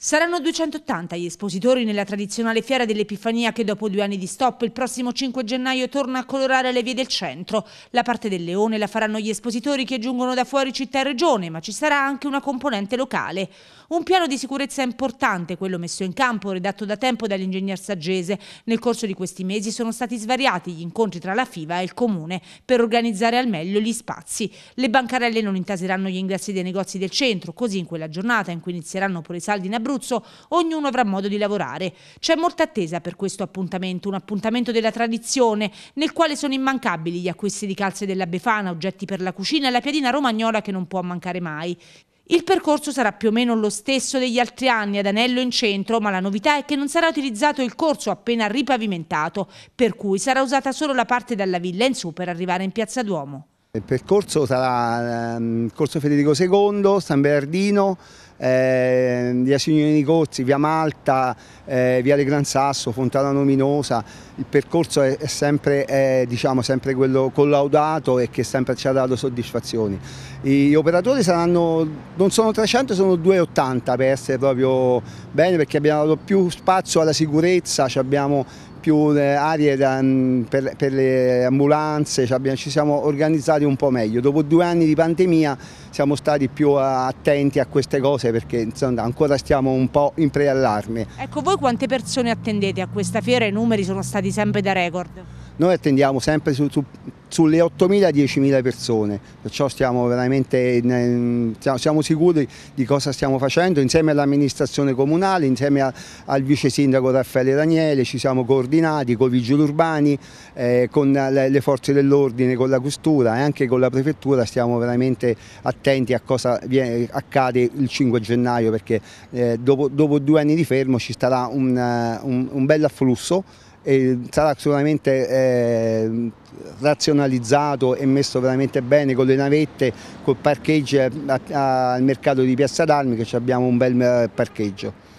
Saranno 280 gli espositori nella tradizionale fiera dell'Epifania che dopo due anni di stop il prossimo 5 gennaio torna a colorare le vie del centro. La parte del leone la faranno gli espositori che giungono da fuori città e regione, ma ci sarà anche una componente locale. Un piano di sicurezza importante, quello messo in campo, redatto da tempo dall'ingegner Saggese. Nel corso di questi mesi sono stati svariati gli incontri tra la FIVA e il Comune per organizzare al meglio gli spazi. Le bancarelle non intaseranno gli ingressi dei negozi del centro, così in quella giornata in cui inizieranno pure i saldi in Abruzzo Abruzzo, ognuno avrà modo di lavorare. C'è molta attesa per questo appuntamento, un appuntamento della tradizione, nel quale sono immancabili gli acquisti di calze della Befana, oggetti per la cucina e la piadina romagnola che non può mancare mai. Il percorso sarà più o meno lo stesso degli altri anni ad Anello in centro, ma la novità è che non sarà utilizzato il corso appena ripavimentato, per cui sarà usata solo la parte dalla villa in su per arrivare in Piazza Duomo. Il percorso sarà um, Corso Federico II, San Bernardino, eh, via Signori Cozzi, via Malta, eh, via Le Gran Sasso, Fontana Nominosa, il percorso è, è sempre, è, diciamo, sempre quello collaudato e che sempre ci ha dato soddisfazioni. Gli operatori saranno, non sono 300, sono 280 per essere proprio bene perché abbiamo dato più spazio alla sicurezza, abbiamo più eh, aree da, mm, per, per, le ambulanze, ci, abbiamo, ci, siamo organizzati un po' meglio. Dopo due anni di pandemia siamo stati più attenti a queste cose veloce perché insomma, ancora stiamo un po' in preallarme. Ecco, voi quante persone attendete a questa fiera? I numeri sono stati sempre da record. Noi attendiamo sempre su, su, sulle 8.000-10.000 persone, perciò stiamo veramente siamo sicuri di cosa stiamo facendo insieme all'amministrazione comunale, insieme a, al vice sindaco Raffaele Daniele, ci siamo coordinati con i vigili urbani, eh, con le, le forze dell'ordine, con la costura e anche con la prefettura stiamo veramente attenti a cosa viene, accade il 5 gennaio perché eh, dopo, dopo, due anni di fermo ci sarà eh, un, un, un bel afflusso eh, sarà sicuramente eh, razionalizzato e messo veramente bene con le navette, col parcheggio al mercato di Piazza d'Armi che abbiamo un bel eh, parcheggio.